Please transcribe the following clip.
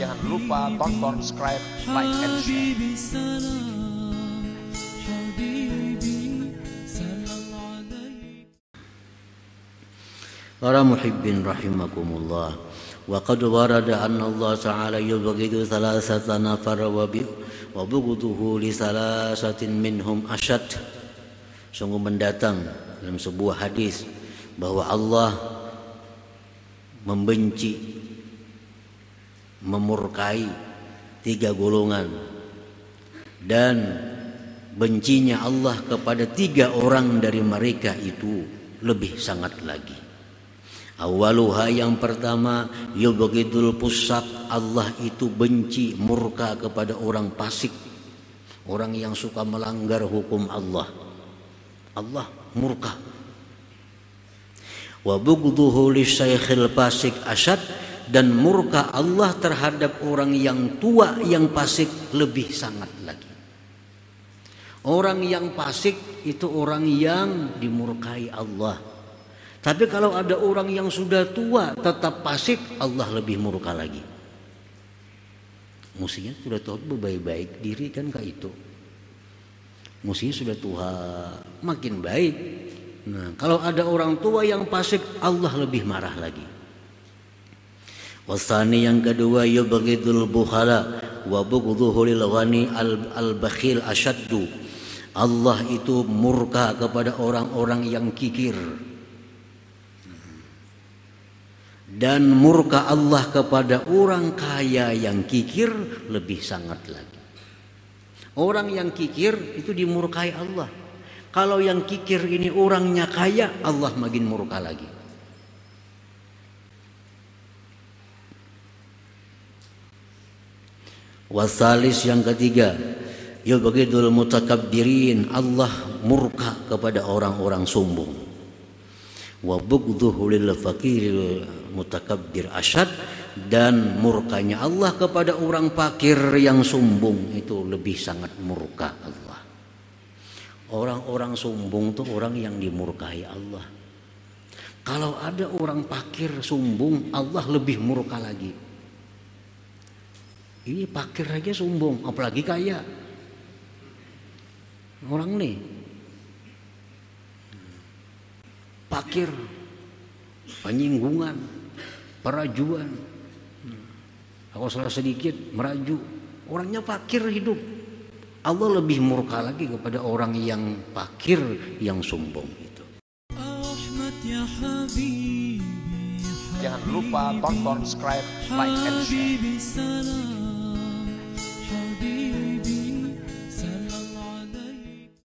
Jangan lupa tonton, subscribe, like, and share. قال محب رحمكم الله وقد ورد أن الله تعالى يبغض ثلاثة نفر وبغضه لثلاثة منهم أشد sungguh mendatang dalam sebuah hadis bahwa Allah membenci, memurkai tiga golongan dan bencinya Allah kepada tiga orang dari mereka itu lebih sangat lagi. Awaluha yang pertama yubgidul pusat Allah itu benci murka kepada orang pasik orang yang suka melanggar hukum Allah. Allah murka wa bughdhuhu lisaykhil fasik asad dan murka Allah terhadap orang yang tua yang pasik lebih sangat lagi. Orang yang pasik itu orang yang dimurkai Allah. Tapi kalau ada orang yang sudah tua tetap pasik Allah lebih murka lagi. Musinya sudah tua berbaik-baik diri kan kak itu. Musinya sudah tua makin baik Nah, kalau ada orang tua yang pasif, Allah lebih marah lagi. Wasani yang kedua yubghidul bukhala wa bughdhuhu lil ghani al bakhil ashaddu. Allah itu murka kepada orang-orang yang kikir. Dan murka Allah kepada orang kaya yang kikir lebih sangat lagi. Orang yang kikir itu dimurkai Allah. Kalau yang kikir ini orangnya kaya, Allah makin murka lagi. Wasalis yang ketiga, begitu mutakabbirin, Allah murka kepada orang-orang sombong. Wa lil faqiril mutakabbir asyad dan murkanya Allah kepada orang fakir yang sombong itu lebih sangat murka Allah. Orang-orang sombong itu orang yang dimurkai Allah. Kalau ada orang pakir sombong, Allah lebih murka lagi. Ini iya, pakir aja sombong, apalagi kaya. Orang nih pakir, penyinggungan, perajuan. Kalau salah sedikit meraju, orangnya pakir hidup Allah lebih murka lagi kepada orang yang pakir, yang sombong itu. Ya Jangan lupa tonton, subscribe, like, and share.